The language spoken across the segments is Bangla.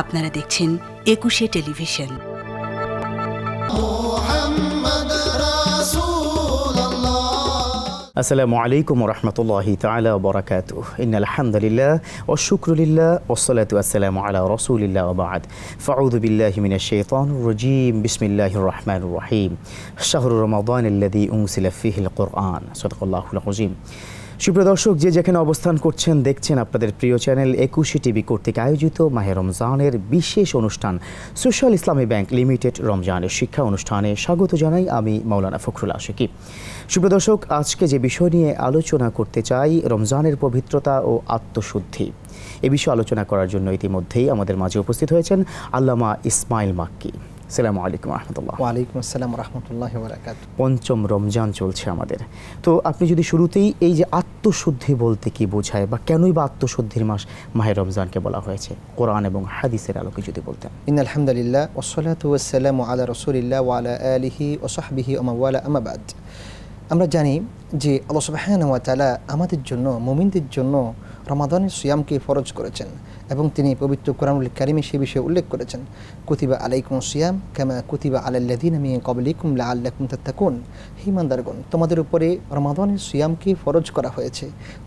আপনারা দেখছেন একুশে টেলিভিশন আসসালামু আলাইকুম রহমতুল্লাহি তালা বরাকাত ইন আলহামদুলিল্লাহ ও শুক্রুলিল্লাহ ওসলাতু আসসালামু আলা রসুলিল্লাহ আবাদ ফাউদ বিল্লাহ মিন শেতন রজিম বিসমিল্লাহ রহমান রহিম শাহরুর রমাদান আল্লাদি উংসিল ফিহিল কোরআন সদকুল্লাহুল আজিম সুপ্রিয় দর্শক যে যেখানে অবস্থান করছেন দেখছেন আপনাদের প্রিয় চ্যানেল একুশে টিভি কর্তৃক আয়োজিত মাহে রমজানের বিশেষ অনুষ্ঠান সোশ্যাল ইসলামী ব্যাংক লিমিটেড রমজানের শিক্ষা অনুষ্ঠানে স্বাগত জানাই আমি মৌলানা ফখরুল আশিকি সুপ্রিয় দর্শক আজকে যে বিষয় নিয়ে আলোচনা করতে চাই রমজানের পবিত্রতা ও আত্মশুদ্ধি এ বিষয়ে আলোচনা করার জন্য ইতিমধ্যেই আমাদের মাঝে উপস্থিত হয়েছেন আল্লামা ইসমাইল মাক্কি সালামু আলাইকুম রহমতুল্লাহ ওয়ালাইকুম আসসালাম রহমতুল্লাহ বরাকাত পঞ্চম রমজান চলছে আমাদের তো আপনি যদি শুরুতেই এই যে আত্মশুদ্ধি বলতে কি বোঝায় বা কেনই বা আত্মশুদ্ধির মাস মাহের রমজানকে বলা হয়েছে কোরআন এবং হাদিসের আলোকে যদি বলতেন ইন আলহামদুলিল্লাহ ওসলাত ওয়াসালাম আলা রসুলিল্লাহ ওয়ালা আলিহি ওসাহবিহি ওমাওয়ালা আমাবাদ আমরা জানি যে আল্লাহ সুবাহানুয়া তালা আমাদের জন্য মোমিনদের জন্য রমাদানের সিয়ামকে ফরজ করেছেন এবং তিনি পবিত্র কোরআনুল কারিমে সে বিষয়ে উল্লেখ করেছেন কুতিবা আলাইকুম সিয়াম ক্যামা কুতিবা আলাল্লাদিন আমি কবলিকুম লা আল্লাকুম তাত্তাকুন হিমানদারগণ তোমাদের উপরে রমাদানের সিয়ামকে ফরজ করা হয়েছে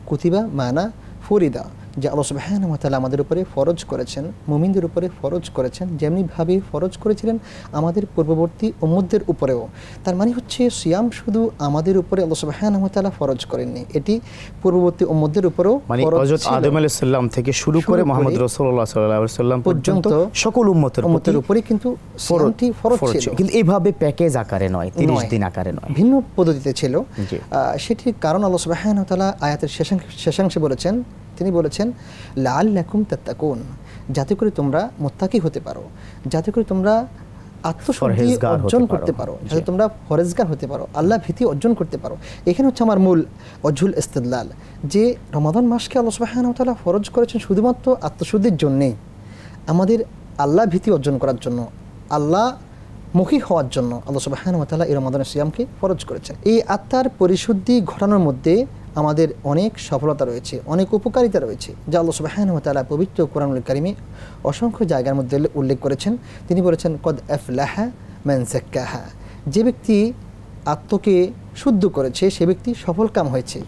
কুতিবা মানা ফরিদা যে আল্লাহ সুবাহানা তালা আমাদের উপরে ফরজ করেছেন মুমিনদের উপরে ফরজ করেছেন যেমনিভাবে ফরজ করেছিলেন আমাদের পূর্ববর্তী উম্মদের উপরেও তার মানে হচ্ছে সিয়াম শুধু আমাদের উপরে আল্লাহ সুবাহানা তালা ফরজ করেননি এটি পূর্ববর্তী উম্মদের উপরেও মানে আদম থেকে শুরু করে মোহাম্মদ রাসূলুল্লাহ সাল্লাম পর্যন্ত সকল উম্মতের উম্মতের উপরে কিন্তু ফরজ ছিল কিন্তু এইভাবে প্যাকেজ আকারে নয় 30 দিন আকারে নয় ভিন্ন পদ্ধতিতে ছিল সেটির কারণ আল্লাহ সুবহানাহু আয়াতের শেষাংশে বলেছেন তিনি বলেছেন লাল লেখুম তাত্তাকুন যাতে করে তোমরা মোত্তাকি হতে পারো যাতে করে তোমরা অর্জন করতে পারো যাতে তোমরা ফরেজগার হতে পারো আল্লাহ ভীতি অর্জন করতে পারো এখানে হচ্ছে আমার মূল অজুল যে রমাদান মাসকে আল্লাহ সুবাহানতালা ফরজ করেছেন শুধুমাত্র আত্মশুদ্ধির জন্যে আমাদের আল্লাহ ভীতি অর্জন করার জন্য আল্লাহ মুখী হওয়ার জন্য আল্লাহ সুবাহানতালা এই রমাদান সিয়ামকে ফরজ করেছেন এই আত্মার পরিশুদ্ধি ঘটানোর মধ্যে আমাদের অনেক সফলতা রয়েছে অনেক উপকারিতা রয়েছে যা আল্লাহ সুবাহানু তালা পবিত্র কোরআনুল কারিমে অসংখ্য জায়গার মধ্যে উল্লেখ করেছেন তিনি বলেছেন কদ আফলাহা ম্যানসাক্কাহা যে ব্যক্তি আত্মকে শুদ্ধ করেছে সে ব্যক্তি সফলকাম হয়েছে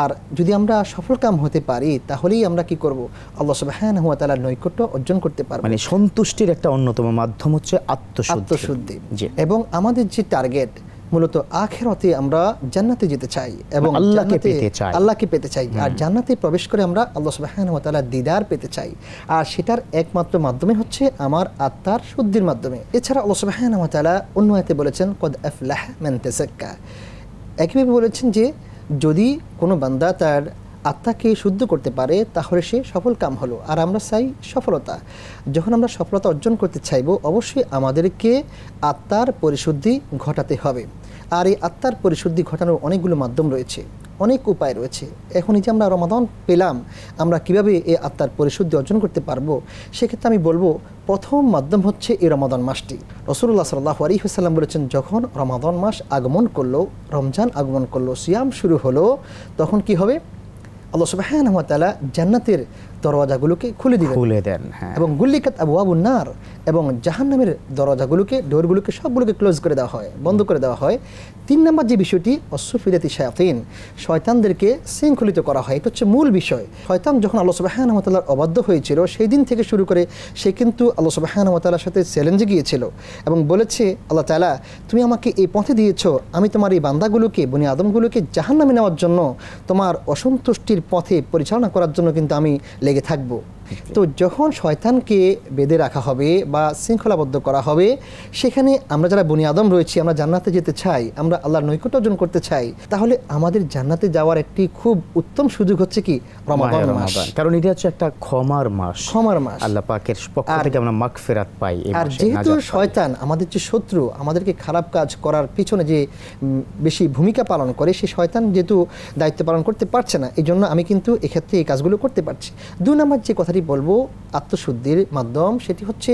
আর যদি আমরা সফলকাম হতে পারি তাহলেই আমরা কি করব আল্লাহ সুবাহান হুয়া নৈকট্য অর্জন করতে পারবো মানে সন্তুষ্টির একটা অন্যতম মাধ্যম হচ্ছে আত্মশুদ্ধি এবং আমাদের যে টার্গেট মূলত আখেরতে আমরা জান্নাতে যেতে চাই এবং আল্লাহকে পেতে চাই আল্লাহকে পেতে চাই আর জান্নাতে প্রবেশ করে আমরা আল্লাহ সুবহানাহু ওয়া তাআলা দিদার পেতে চাই আর সেটার একমাত্র মাধ্যমে হচ্ছে আমার আত্মার শুদ্ধির মাধ্যমে এছাড়া আল্লাহ সুবহানাহু ওয়া তাআলা অন্য আয়াতে বলেছেন কদ আফলাহ মান তাযাক্কা একইভাবে বলেছেন যে যদি কোনো বান্দা তার আত্মাকে শুদ্ধ করতে পারে তাহলে সে সফল কাম হলো আর আমরা চাই সফলতা যখন আমরা সফলতা অর্জন করতে চাইব অবশ্যই আমাদেরকে আত্মার পরিশুদ্ধি ঘটাতে হবে আর এই আত্মার পরিশুদ্ধি ঘটানোর অনেকগুলো মাধ্যম রয়েছে অনেক উপায় রয়েছে এখন এই যে আমরা রমাদান পেলাম আমরা কিভাবে এই আত্মার পরিশুদ্ধি অর্জন করতে পারবো সেক্ষেত্রে আমি বলবো প্রথম মাধ্যম হচ্ছে এই রমাদান মাসটি রসুল্লাহ সাল্লাহ আলী হাসাল্লাম বলেছেন যখন রমাদান মাস আগমন করলো রমজান আগমন করলো সিয়াম শুরু হলো তখন কি হবে আল্লাহ সুবাহ জান্নাতের দরওয়াজাগুলোকে খুলে দিবেন খুলে দেন হ্যাঁ। এবং গুল্লিকাত আবু আবুন্নার এবং জাহান্নামের দরজাগুলোকে ডোরগুলোকে সবগুলোকে ক্লোজ করে দেওয়া হয় বন্ধ করে দেওয়া হয় তিন নম্বর যে বিষয়টি অশ্বফিদাতি শায়াতিন শয়তানদেরকে শৃঙ্খলিত করা হয় এটা হচ্ছে মূল বিষয় শয়তান যখন আল্লাহ সুবাহানহতালার অবাধ্য হয়েছিল সেই দিন থেকে শুরু করে সে কিন্তু আল্লাহ সুবাহানহতালার সাথে চ্যালেঞ্জে গিয়েছিল এবং বলেছে আল্লাহ তালা তুমি আমাকে এই পথে দিয়েছ আমি তোমার এই বান্দাগুলোকে বনি আদমগুলোকে জাহান্নামে নেওয়ার জন্য তোমার অসন্তুষ্টির পথে পরিচালনা করার জন্য কিন্তু আমি লেগে থাকবো তো যখন শয়তানকে বেঁধে রাখা হবে বা শৃঙ্খলাবদ্ধ করা হবে সেখানে আমরা যারা বনি আদম রয়েছি আমরা জান্নাতে যেতে চাই আমরা আল্লাহর নৈকট অর্জন করতে চাই তাহলে আমাদের জান্নাতে যাওয়ার একটি খুব উত্তম সুযোগ হচ্ছে কি রমাদান মাস কারণ এটা হচ্ছে একটা ক্ষমার মাস ক্ষমার মাস আল্লাহ পাকের পক্ষ থেকে আমরা মাগফিরাত পাই আর যেহেতু শয়তান আমাদের যে শত্রু আমাদেরকে খারাপ কাজ করার পিছনে যে বেশি ভূমিকা পালন করে সে শয়তান যেহেতু দায়িত্ব পালন করতে পারছে না এই জন্য আমি কিন্তু এক্ষেত্রে এই কাজগুলো করতে পারছি দুই নম্বর যে কথাটি যদি বলবো আত্মশুদ্ধির মাধ্যম সেটি হচ্ছে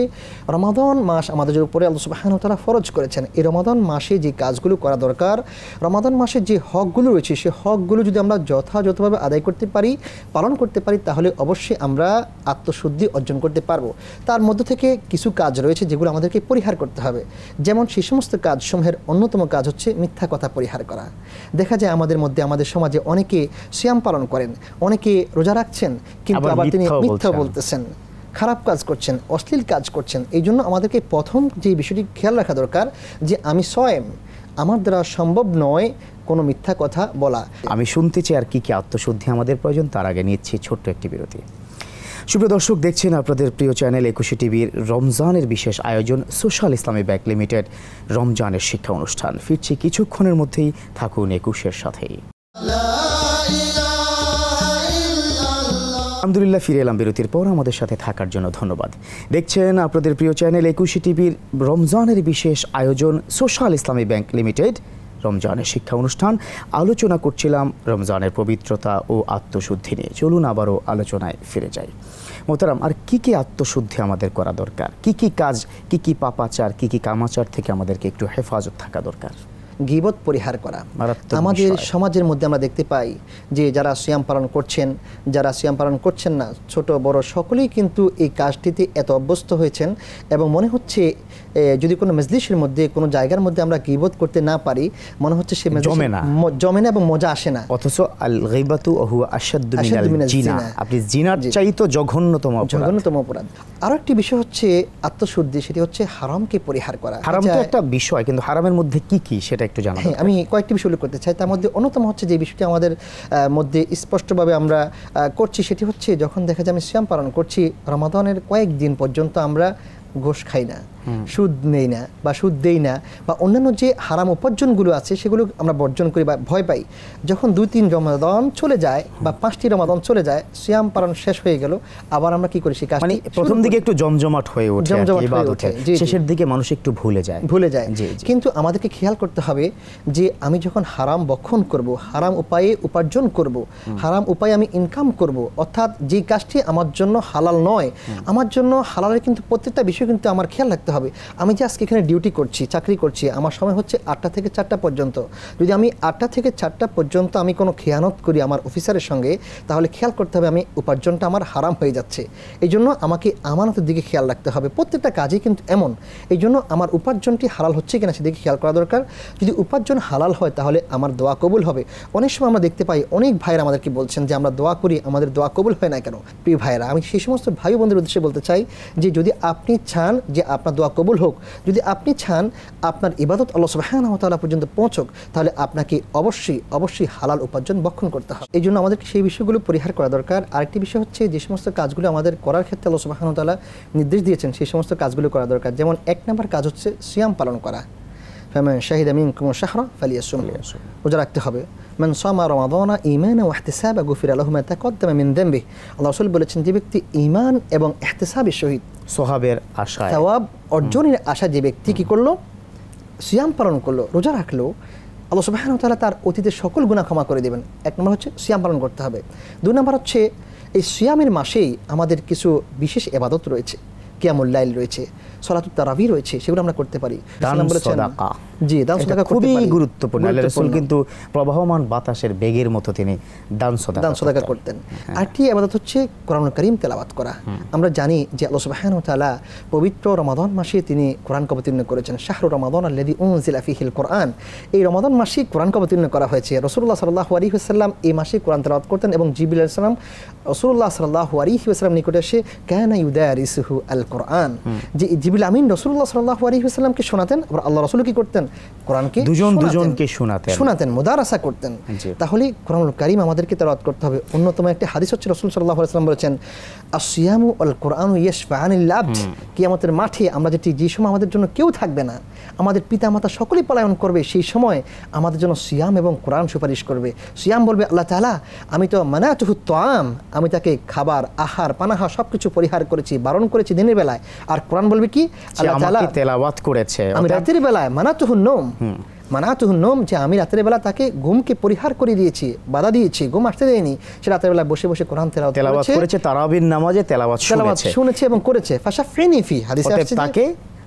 রমাদন মাস আমাদের উপরে আল্লাহ তারা ফরজ করেছেন এই রমাদন মাসে যে কাজগুলো করা দরকার রমাদন মাসে যে হকগুলো রয়েছে সে হকগুলো যদি আমরা যথাযথভাবে আদায় করতে পারি পালন করতে পারি তাহলে অবশ্যই আমরা আত্মশুদ্ধি অর্জন করতে পারবো তার মধ্য থেকে কিছু কাজ রয়েছে যেগুলো আমাদেরকে পরিহার করতে হবে যেমন সেই সমস্ত কাজসমূহের অন্যতম কাজ হচ্ছে মিথ্যা কথা পরিহার করা দেখা যায় আমাদের মধ্যে আমাদের সমাজে অনেকে শ্যাম পালন করেন অনেকে রোজা রাখছেন কিন্তু আবার তিনি মিথ্যা বলতেছেন খারাপ কাজ করছেন অশ্লীল কাজ করছেন এই জন্য আমাদেরকে প্রথম যে বিষয়টি খেয়াল রাখা দরকার যে আমি স্বয়ং আমার দ্বারা সম্ভব নয় কোনো মিথ্যা কথা বলা আমি শুনতে চাই আর কী কী আত্মশুদ্ধি আমাদের প্রয়োজন তার আগে নিচ্ছি ছোট্ট একটি বিরতি সুপ্রিয় দর্শক দেখছেন আপনাদের প্রিয় চ্যানেল একুশে টিভির রমজানের বিশেষ আয়োজন সোশ্যাল ইসলামী ব্যাংক লিমিটেড রমজানের শিক্ষা অনুষ্ঠান ফিরছি কিছুক্ষণের মধ্যেই থাকুন একুশের সাথেই আলহামদুলিল্লাহ ফিরে এলাম বিরতির পর আমাদের সাথে থাকার জন্য ধন্যবাদ দেখছেন আপনাদের প্রিয় চ্যানেল একুশে টিভির রমজানের বিশেষ আয়োজন সোশ্যাল ইসলামী ব্যাংক লিমিটেড রমজানের শিক্ষা অনুষ্ঠান আলোচনা করছিলাম রমজানের পবিত্রতা ও আত্মশুদ্ধি নিয়ে চলুন আবারও আলোচনায় ফিরে যাই মোতারাম আর কি কি আত্মশুদ্ধি আমাদের করা দরকার কি কি কাজ কি কি পাপাচার কি কি কামাচার থেকে আমাদেরকে একটু হেফাজত থাকা দরকার গিবত পরিহার করা আমাদের সমাজের মধ্যে আমরা দেখতে পাই যে যারা সিয়াম পালন করছেন যারা সিয়াম পালন করছেন না ছোট বড় সকলেই কিন্তু এই কাজটিতে এত অভ্যস্ত হয়েছেন এবং মনে হচ্ছে যদি কোনো মেজলিসের মধ্যে কোনো জায়গার মধ্যে আমরা গিবত করতে না পারি মনে হচ্ছে সে জমে না জমে না এবং মজা আসে না অথচ আল গিবাতু জিনা আপনি জিনার চাইতো জঘন্যতম জঘন্যতম অপরাধ আরো একটি বিষয় হচ্ছে আত্মশুদ্ধি সেটি হচ্ছে হারামকে পরিহার করা হারাম তো আচ্ছা। একটা বিষয় কিন্তু হারামের মধ্যে কি কি সেটা সেটা একটু জানাই হ্যাঁ, আমি কয়েকটি বিষয় উল্লেখ করতে চাই তার মধ্যে অন্যতম হচ্ছে যে বিষয়টি আমাদের মধ্যে স্পষ্টভাবে আমরা করছি সেটি হচ্ছে যখন দেখা যায় আমি শ্যাম পালন করছি রমাদানের কয়েকদিন পর্যন্ত আমরা ঘোষ খাই না সুদ নেই না বা সুদ দেই না বা অন্যান্য যে হারাম উপার্জনগুলো আছে সেগুলো আমরা বর্জন করি বা ভয় পাই যখন দুই তিন রমাদন চলে যায় বা পাঁচটি রমাদন চলে যায় শ্যাম পালন শেষ হয়ে গেল আবার আমরা কি করি সে কাজ মানে প্রথম দিকে একটু জমজমাট হয়ে ওঠে জমজমাট হয়ে ওঠে শেষের দিকে মানুষ একটু ভুলে যায় ভুলে যায় কিন্তু আমাদেরকে খেয়াল করতে হবে যে আমি যখন হারাম বক্ষণ করব হারাম উপায়ে উপার্জন করব হারাম উপায়ে আমি ইনকাম করব অর্থাৎ যে কাজটি আমার জন্য হালাল নয় আমার জন্য হালালের কিন্তু প্রত্যেকটা বিষয় কিন্তু আমার খেয়াল রাখতে হবে আমি যে আজকে এখানে ডিউটি করছি চাকরি করছি আমার সময় হচ্ছে আটটা থেকে চারটা পর্যন্ত যদি আমি আটটা থেকে চারটা পর্যন্ত আমি কোনো খেয়ানত করি আমার অফিসারের সঙ্গে তাহলে খেয়াল করতে হবে আমি উপার্জনটা আমার হারাম হয়ে যাচ্ছে এই জন্য আমাকে আমানতের দিকে খেয়াল রাখতে হবে প্রত্যেকটা কাজই কিন্তু এমন এই জন্য আমার উপার্জনটি হালাল হচ্ছে কিনা সেদিকে খেয়াল করা দরকার যদি উপার্জন হালাল হয় তাহলে আমার দোয়া কবুল হবে অনেক সময় আমরা দেখতে পাই অনেক ভাইয়েরা আমাদেরকে বলছেন যে আমরা দোয়া করি আমাদের দোয়া কবুল হয় না কেন প্রিয় ভাইয়েরা আমি সেই সমস্ত ভাই বন্ধুর উদ্দেশ্যে বলতে চাই যে যদি আপনি চান যে আপনার দোয়া কবুল হোক যদি আপনি চান আপনার ইবাদত আল্লাহ সুবাহানতালা পর্যন্ত পৌঁছক তাহলে আপনাকে অবশ্যই অবশ্যই হালাল উপার্জন বক্ষণ করতে হবে এই জন্য আমাদেরকে সেই বিষয়গুলো পরিহার করা দরকার আরেকটি বিষয় হচ্ছে যে সমস্ত কাজগুলো আমাদের করার ক্ষেত্রে আল্লাহ সুবাহানতালা নির্দেশ দিয়েছেন সেই সমস্ত কাজগুলো করা দরকার যেমন এক নম্বর কাজ হচ্ছে সিয়াম পালন করা ফ্যামেন শাহিদ আমিন কুমর শাহরা ফালিয়াসুম রোজা রাখতে হবে মান সামা রমাদানা ইমান ও এহতেসাব গুফির আলহমা তা কদ্দামে মিন দেম্বি আল্লাহ রসুল বলেছেন যে ব্যক্তি ইমান এবং এহতেসাবের শহীদ সোহাবের আশা সওয়াব অর্জনের আশা যে ব্যক্তি কি করলো সিয়াম পালন করলো রোজা রাখলো আল্লাহ সুবাহান তালা তার অতীতের সকল গুণা ক্ষমা করে দিবেন এক নম্বর হচ্ছে সিয়াম পালন করতে হবে দুই নম্বর হচ্ছে এই সিয়ামের মাসেই আমাদের কিছু বিশেষ এবাদত রয়েছে লাইল রয়েছে সলাতুত তারাবি রয়েছে সেগুলো আমরা করতে পারি জি দান সদাকা খুবই গুরুত্বপূর্ণ রাসূল কিন্তু প্রবাহমান বাতাসের বেগের মতো তিনি দান সদাকা দান সদাকা করতেন ইবাদত হ্যাঁ। হচ্ছে কোরআন করিম তেলাওয়াত করা আমরা জানি যে আল্লাহ সুবহানাহু ওয়া তাআলা পবিত্র রমাদান মাসে তিনি কোরআন অবতীর্ণ করেছেন শাহরু রমাদান উনজিলা ফিহিল কোরআন এই রমাদান মাসে কোরআন অবতীর্ণ করা হয়েছে রাসূলুল্লাহ সাল্লাল্লাহু আলাইহি ওয়াসাল্লাম এই মাসে কোরআন তেলাওয়াত করতেন এবং জিবরিল আলাইহিস সালাম রাসূলুল্লাহ সাল্লাল্লাহু আলাইহি ওয়াসাল্লাম নিকটে এসে কানা ইউদারিসুহু আল কোরআন যে জিবিল আমিন রসুল্লাহ সাল্লাহ আলহিহাস্লামকে শোনাতেন আবার আল্লাহ রসুল কি করতেন কোরআনকে দুজন দুজনকে শোনাতেন শোনাতেন আশা করতেন তাহলে কোরআনুল করিম আমাদেরকে তেরাত করতে হবে অন্যতম একটি হাদিস হচ্ছে রসুল সাল্লাহ আলাইসলাম বলেছেন আসিয়ামু আল কোরআন ইয়েস ফাহানিল্লাভ কি আমাদের মাঠে আমরা যেটি যে সময় আমাদের জন্য কেউ থাকবে না আমাদের পিতা মাতা সকলেই পলায়ন করবে সেই সময় আমাদের জন্য সিয়াম এবং কোরআন সুপারিশ করবে সিয়াম বলবে আল্লাহ তালা আমি তো মানাতুহু তোয়াম আমি তাকে খাবার আহার পানাহা সব কিছু পরিহার করেছি বারণ করেছি দিনের বেলায় আর কোরআন বলবে কি করেছে আমি রাতের বেলা তাকে ঘুমকে পরিহার করে দিয়েছি বাধা দিয়েছি ঘুম আসতে দেয়নি সে রাতের বেলা বসে বসে কোরআন করেছে তারাবির নামাজে শুনেছে এবং করেছে তাকে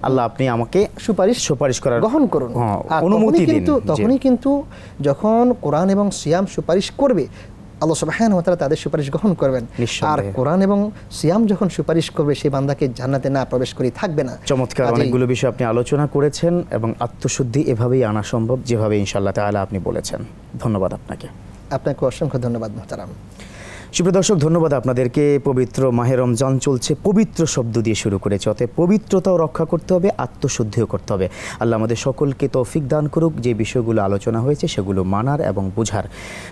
আল্লাহ আপনি আমাকে সুপারিশ সুপারিশ করার গ্রহণ করুন হ্যাঁ, অনুমতি কিন্তু তখনই কিন্তু যখন কোরআন এবং সিয়াম সুপারিশ করবে আল্লাহ সবাহান তারা তাদের সুপারিশ গ্রহণ করবেন আর কোরআন এবং সিয়াম যখন সুপারিশ করবে সেই বান্দাকে জান্নাতে না প্রবেশ করি থাকবে না চমৎকার অনেকগুলো বিষয় আপনি আলোচনা করেছেন এবং আত্মশুদ্ধি এভাবেই আনা সম্ভব যেভাবে ইনশাআল্লাহ তালা আপনি বলেছেন ধন্যবাদ আপনাকে আপনাকে অসংখ্য ধন্যবাদ মহতারাম সুপ্রদর্শক দর্শক ধন্যবাদ আপনাদেরকে পবিত্র মাহে রমজান চলছে পবিত্র শব্দ দিয়ে শুরু করেছে অতএব পবিত্রতাও রক্ষা করতে হবে আত্মশুদ্ধিও করতে হবে আল্লাহ আমাদের সকলকে তৌফিক দান করুক যে বিষয়গুলো আলোচনা হয়েছে সেগুলো মানার এবং বোঝার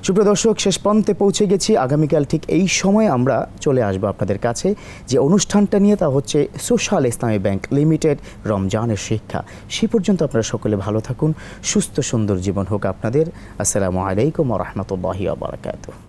সুপ্রদর্শক দর্শক শেষ প্রান্তে পৌঁছে গেছি আগামীকাল ঠিক এই সময় আমরা চলে আসবো আপনাদের কাছে যে অনুষ্ঠানটা নিয়ে তা হচ্ছে সোশ্যাল ইসলামী ব্যাংক লিমিটেড রমজানের শিক্ষা সে পর্যন্ত আপনারা সকলে ভালো থাকুন সুস্থ সুন্দর জীবন হোক আপনাদের আসসালামু আলাইকুম রহমতুল্লাহ বারকাত